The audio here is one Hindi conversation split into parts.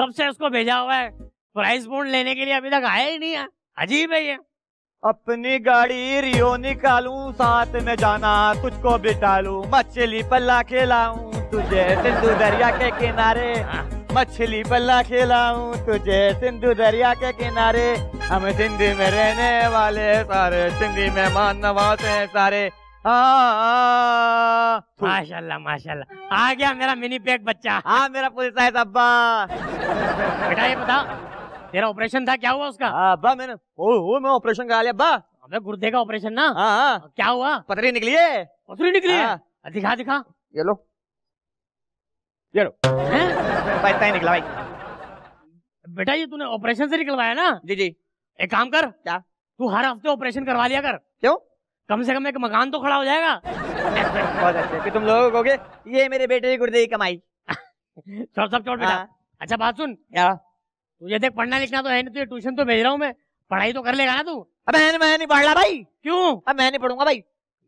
कब से उसको भेजा हुआ है प्राइस बोर्ड लेने के लिए अभी तक आया ही नहीं है अजीब है ये अपनी गाड़ी रियो निकालू साथ में जाना तुझको लू मछली पल्ला खिलाऊं तुझे सिंधु दरिया के किनारे हाँ। मछली पल्ला खेलाऊ तुझे सिंधु दरिया के किनारे हम सिंधी में रहने वाले सारे सिंधी में मान नवाज हैं सारे माशाल्लाह माशाल्लाह आ गया मेरा मिनी पैक बच्चा हाँ मेरा पुलिस साहब अब्बा बेटा ये बता तेरा ऑपरेशन था क्या हुआ उसका अब्बा मैंने ओ, ओ मैं ऑपरेशन करा लिया अब्बा अबे गुर्दे का ऑपरेशन ना हाँ क्या हुआ पथरी निकली है पथरी निकली है दिखा दिखा ये लो ये लो पैसा ही निकला भाई बेटा ये तूने ऑपरेशन से निकलवाया ना जी जी एक काम कर क्या तू हर हफ्ते ऑपरेशन करवा लिया कर क्यों कम से कम एक मकान तो खड़ा हो जाएगा बहुत अच्छे कि तुम लोग कहोगे ये मेरे बेटे की गुर्दे की कमाई सब सब छोड़ बेटा हाँ। अच्छा बात सुन क्या तुझे देख पढ़ना लिखना तो है नहीं तुझे तो ट्यूशन तो भेज रहा हूँ मैं पढ़ाई तो कर लेगा ना तू अब मैं मैं नहीं पढ़ रहा भाई क्यों अब मैं नहीं पढ़ूंगा भाई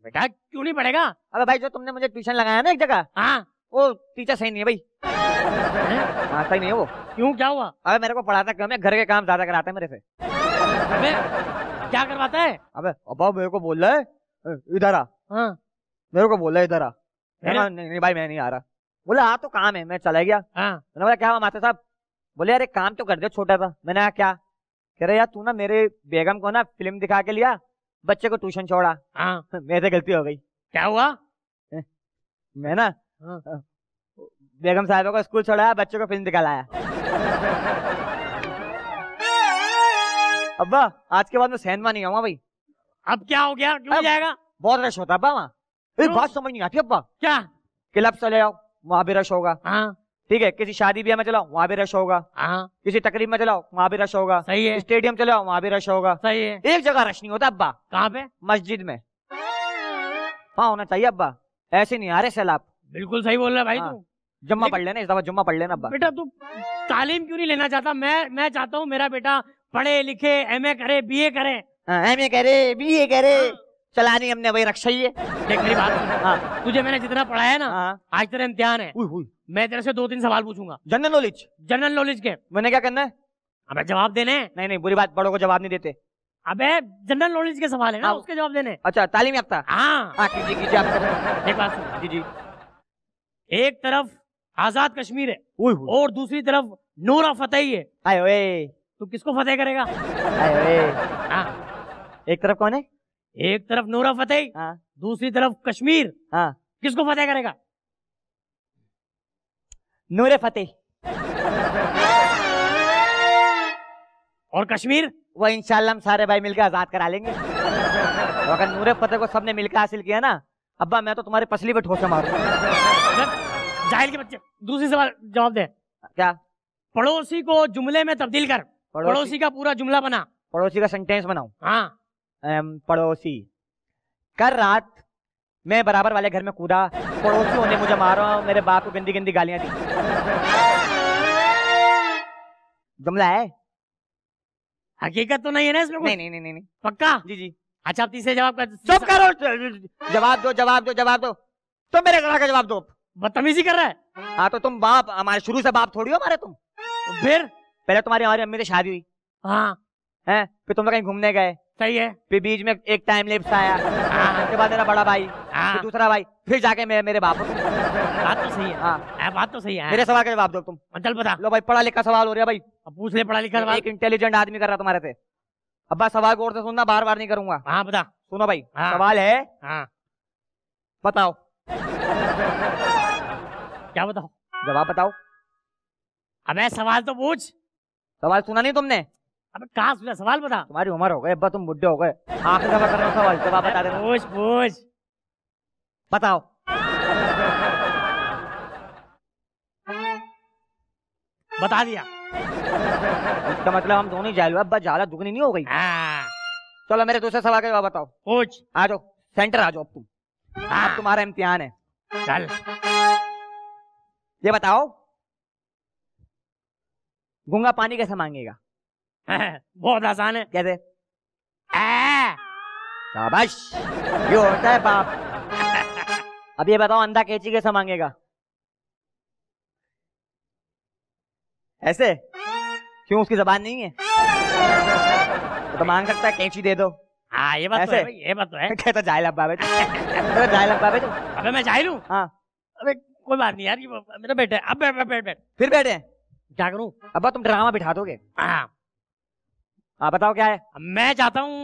बेटा क्यों नहीं पढ़ेगा अब भाई जो तुमने मुझे ट्यूशन लगाया ना एक जगह हाँ वो टीचर सही नहीं है भाई हाँ सही नहीं है वो क्यों क्या हुआ अबे मेरे को पढ़ाता क्यों मैं घर के काम ज्यादा कराता है मेरे से क्या करवाता है अबे अब मेरे को बोल रहा है इधर आ हाँ। मेरे को बोल रहा है इधर आ नहीं, नहीं नहीं भाई मैं नहीं आ रहा बोले हाँ तो काम है मैं चला गया हाँ। बोला क्या हुआ माता साहब बोले यार एक काम तो कर दे छोटा सा मैंने कहा क्या कह रहे यार तू ना मेरे बेगम को ना फिल्म दिखा के लिया बच्चे को ट्यूशन छोड़ा हाँ। मेरे से गलती हो गई क्या हुआ मैं ना हाँ। बेगम साहब को स्कूल छोड़ाया बच्चे को फिल्म दिखा लाया अब्बा आज के बाद मैं सहन नहीं आऊंगा भाई अब क्या हो गया क्यों जाएगा बहुत रश होता अब्बा वहाँ बात समझ नहीं आती अब्बा क्या क्लब चले जाओ वहाँ भी रश होगा हाँ। ठीक है किसी शादी ब्याह में चलाओ वहाँ भी रश होगा हाँ। किसी तकरीब में चलाओ वहाँ भी रश होगा सही है स्टेडियम चलाओ वहाँ भी रश होगा सही है एक जगह रश नहीं होता अब्बा कहाँ पे मस्जिद में हाँ होना चाहिए अब्बा ऐसे नहीं आ रहे सैलाब बिल्कुल सही बोल रहे भाई हाँ। तू जुम्मा पढ़ लेना इस दफा जुम्मा पढ़ लेना अब्बा बेटा तू तालीम क्यों नहीं लेना चाहता मैं मैं चाहता हूँ मेरा बेटा पढ़े लिखे एम ए करे बी ए करे हाँ, एम ए करे बी ए करे हाँ। चलानी हमने वही रक्षा ही है देख मेरी बात हाँ। तुझे मैंने जितना पढ़ाया ना हाँ। आज तेरा इम्तिहान है उई उई। मैं तेरे से दो तीन सवाल पूछूंगा जनरल नॉलेज जनरल नॉलेज के मैंने क्या करना है अबे जवाब देने नहीं नहीं बुरी बात बड़ों को जवाब नहीं देते अबे जनरल नॉलेज के सवाल है ना हाँ। उसके जवाब देने अच्छा तालीम याफ्ता एक तरफ आजाद कश्मीर है और दूसरी तरफ नूरा फतेही है तू किसको फतेह करेगा हाँ। एक तरफ कौन है एक तरफ नूरा फतेह हाँ। दूसरी तरफ कश्मीर हाँ। किसको फतेह करेगा नूरे फतेह और कश्मीर वो इंशाल्लाह हम सारे भाई मिलकर आजाद करा लेंगे तो अगर नूरे फतेह को सबने मिलकर हासिल किया ना अब्बा मैं तो तुम्हारे पसली पे ठोसा मारू जाहिल के बच्चे दूसरी सवाल जवाब दे क्या पड़ोसी को जुमले में तब्दील कर पड़ोसी का पूरा जुमला बना पड़ोसी का सेंटेंस बनाऊ हाँ पड़ोसी कर रात मैं बराबर वाले घर में कूदा पड़ोसी होने मुझे मारा मेरे बाप को गंदी गंदी गालियां दी जुमला है हकीकत तो नहीं है ना इसमें नहीं नहीं नहीं नहीं पक्का जी जी अच्छा आप तीसरे जवाब का चुप करो जवाब दो जवाब दो जवाब दो तुम मेरे घर का जवाब दो बदतमीजी कर रहा है हाँ तो तुम बाप हमारे शुरू से बाप थोड़ी हो हमारे तुम फिर पहले तुम्हारी हमारी मम्मी से शादी हुई हाँ है फिर तुम कहीं घूमने गए सही है फिर बीच में एक टाइम लिप्स आया हाँ। उसके बाद मेरा बड़ा भाई हाँ। फिर दूसरा भाई फिर जाके मेरे मेरे बाप बात तो सही है हाँ, हाँ बात तो सही है मेरे सवाल का जवाब दो तुम मतलब बता लो भाई पढ़ा लिखा सवाल हो रहा है भाई पूछ ले पढ़ा लिखा एक इंटेलिजेंट आदमी कर रहा तुम्हारे से अब बस सवाल गौर से सुनना बार बार नहीं करूंगा हाँ बता सुनो भाई हाँ, सवाल है हाँ, बताओ क्या बताओ जवाब बताओ अबे सवाल तो पूछ सवाल सुना नहीं तुमने अब कहा सुना सवाल बता तुम्हारी उम्र हो गए अब तुम बुढ़े हो गए आखिर दफा करना सवाल जवाब बता दे पूछ पूछ बताओ बता दिया इसका मतलब हम दोनों ही जाए अब ज्यादा दुगनी नहीं हो गई हाँ। चलो मेरे दूसरे सवाल का जवाब बताओ पूछ आ जाओ सेंटर आ जाओ अब तुम अब हाँ। तुम्हारा इम्तिहान है चल ये बताओ गूंगा पानी कैसे मांगेगा बहुत आसान है कैसे शाबाश ये होता है बाप अब ये बताओ अंधा कैची कैसे मांगेगा ऐसे क्यों उसकी जबान नहीं है तो, तो मांग सकता है कैची दे दो हाँ ये बात ऐसे? तो है ये बात तो है कहता जाए अब्बा बे तो जाहिल अब्बा बे अबे मैं जाए हूँ हाँ अबे कोई बात नहीं यार मेरा बेटा अब बैठ बैठ बैठ फिर बैठे क्या करूं अब तुम ड्रामा बिठा दोगे हाँ बताओ क्या है मैं चाहता हूँ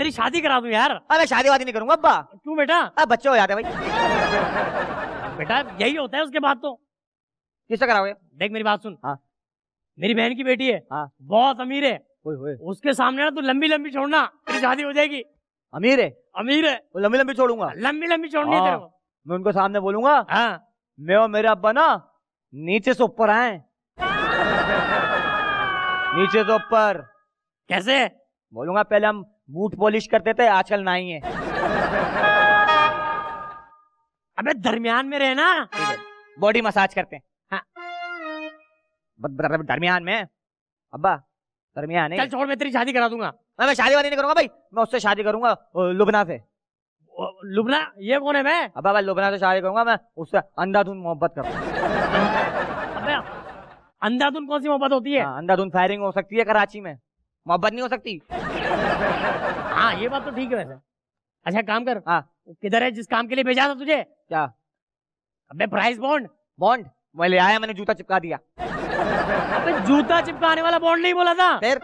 तेरी शादी करा दूं यार अरे शादी वादी नहीं करूंगा अब्बा क्यों बेटा अब बच्चे हो जाते भाई बेटा यही होता है उसके बाद तो किससे कराओगे देख मेरी बात सुन हाँ मेरी बहन की बेटी है हाँ बहुत अमीर है ओए ओए उसके सामने ना तू लंबी लंबी छोड़ना तेरी शादी हो जाएगी अमीर है अमीर है वो लंबी लंबी छोड़ूंगा लंबी लंबी छोड़नी है हाँ। तेरे को मैं उनको सामने बोलूंगा हाँ मैं और मेरे अब्बा ना नीचे से ऊपर आए नीचे से तो ऊपर कैसे बोलूंगा पहले हम बूट पॉलिश करते थे आजकल ही है अबे दरमियान में रहना बॉडी मसाज करते हैं हाँ। दरमियान में अब्बा दरमियान चल छोड़ मैं तेरी शादी करा दूंगा मैं, शादी वादी नहीं करूंगा भाई मैं उससे शादी करूंगा लुबना से लुबना ये कौन है मैं अब्बा भाई लुबना से शादी करूंगा मैं उससे अंधाधुन मोहब्बत करूंगा अंधाधुन कौन सी मोहब्बत होती है हाँ, अंधाधुन फायरिंग हो सकती है कराची में मोहब्बत नहीं हो सकती हाँ ये बात तो ठीक है वैसे अच्छा काम कर हाँ किधर है जिस काम के लिए भेजा था तुझे क्या अबे प्राइस बॉन्ड बॉन्ड मैं ले आया मैंने जूता चिपका दिया अबे जूता चिपकाने वाला बॉन्ड नहीं बोला था फिर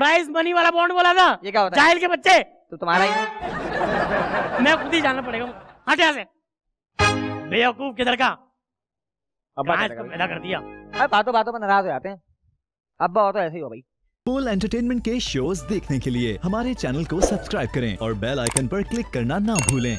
प्राइस मनी वाला बॉन्ड बोला था ये क्या होता है के बच्चे तो तुम्हारा ही मैं खुद ही जानना पड़ेगा हट यहाँ से बेवकूफ किधर का तो दिया अरे बातों बातों में नाराज हो जाते हैं अब तो ऐसे ही हो भाई फुल एंटरटेनमेंट के शोज देखने के लिए हमारे चैनल को सब्सक्राइब करें और बेल आइकन पर क्लिक करना ना भूलें